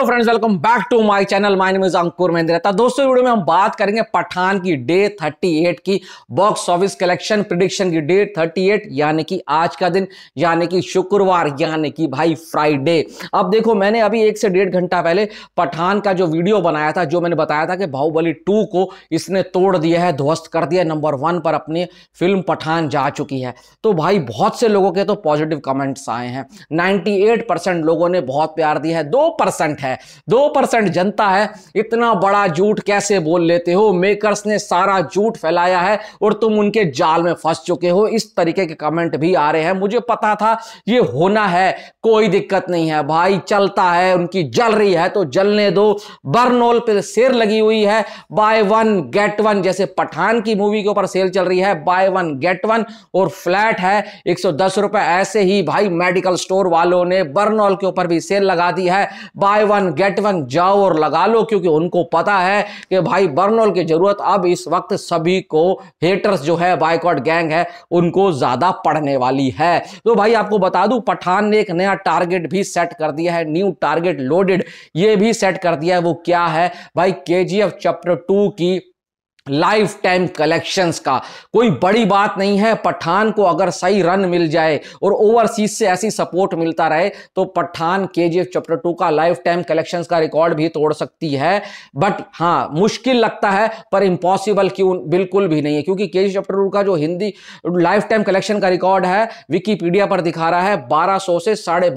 friends welcome back to my channel my name is Ankur Mahindra दोस्तों video में हम बात करेंगे पठान की डे 38 की बॉक्स ऑफिस कलेक्शन प्रिडिक्शन की डे 38 यानी कि आज का दिन यानी कि शुक्रवार यानी कि भाई फ्राइडे अब देखो मैंने अभी एक से डेढ़ घंटा पहले पठान का जो वीडियो बनाया था जो मैंने बताया था कि बाहुबली टू को इसने तोड़ दिया है ध्वस्त कर दिया नंबर वन पर अपनी फिल्म पठान जा चुकी है तो भाई बहुत से लोगों के तो पॉजिटिव कमेंट्स आए हैं नाइन्टी लोगों ने बहुत प्यार दिया है दो है है दो परसेंट जनता है इतना बड़ा झूठ कैसे बोल लेते हो मेकर्स ने सारा झूठ फैलाया है और तुम उनके जाल में फंस चुके हो इस तरीके के कमेंट भी आ रहे हैं मुझे पता था ये होना है कोई दिक्कत नहीं है भाई चलता है उनकी जल रही है तो जलने दो बर्नोल पर शेर लगी हुई है बाय वन गेट वन जैसे पठान की मूवी के ऊपर सेल चल रही है बाय वन गेट वन और फ्लैट है एक रुपए ऐसे ही भाई मेडिकल स्टोर वालों ने बर्नोल के ऊपर भी सेल लगा दी है buy one one get one जाओ और लगा लो क्योंकि उनको पता है कि भाई बर्नोल की ज़रूरत अब इस वक्त सभी को हेटर्स जो है बाइकआउट गैंग है उनको ज़्यादा पढ़ने वाली है तो भाई आपको बता दू पठान ने एक नया टारगेट भी सेट कर दिया है न्यू टारगेट लोडेड ये भी सेट कर दिया है वो क्या है भाई के चैप्टर टू की लाइफ टाइम कलेक्शंस का कोई बड़ी बात नहीं है पठान को अगर सही रन मिल जाए और ओवरसीज से ऐसी सपोर्ट मिलता रहे तो पठान के चैप्टर टू का लाइफ टाइम कलेक्शंस का रिकॉर्ड भी तोड़ सकती है बट हाँ मुश्किल लगता है पर इम्पॉसिबल क्यों बिल्कुल भी नहीं है क्योंकि के चैप्टर टू का जो हिंदी लाइफ टाइम कलेक्शन का रिकॉर्ड है विकीपीडिया पर दिखा रहा है बारह से साढ़े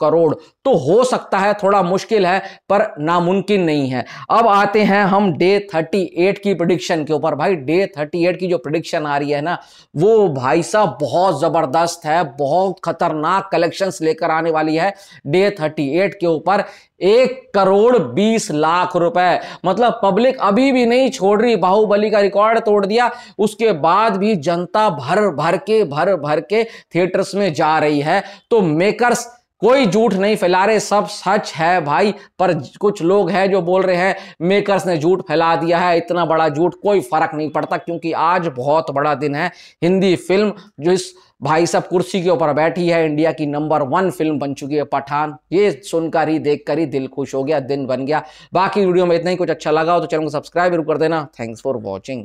करोड़ तो हो सकता है थोड़ा मुश्किल है पर नामुमकिन नहीं है अब आते हैं हम डे थर्टी की प्रोडिक्शन प्रिडिक्शन के ऊपर भाई डे थर्टी एट की जो प्रिडिक्शन आ रही है ना वो भाई साहब बहुत जबरदस्त है बहुत खतरनाक कलेक्शंस लेकर आने वाली है डे थर्टी एट के ऊपर एक करोड़ बीस लाख रुपए मतलब पब्लिक अभी भी नहीं छोड़ रही बाहुबली का रिकॉर्ड तोड़ दिया उसके बाद भी जनता भर भर के भर भर के थिएटर्स में जा रही है तो मेकर्स कोई झूठ नहीं फैला रहे सब सच है भाई पर कुछ लोग हैं जो बोल रहे हैं मेकर्स ने झूठ फैला दिया है इतना बड़ा झूठ कोई फर्क नहीं पड़ता क्योंकि आज बहुत बड़ा दिन है हिंदी फिल्म जो इस भाई सब कुर्सी के ऊपर बैठी है इंडिया की नंबर वन फिल्म बन चुकी है पठान ये सुनकर ही देख कर ही दिल खुश हो गया दिन बन गया बाकी वीडियो में इतना ही कुछ अच्छा लगा हो तो चैनल को सब्सक्राइब जरूर कर देना थैंक्स फॉर वॉचिंग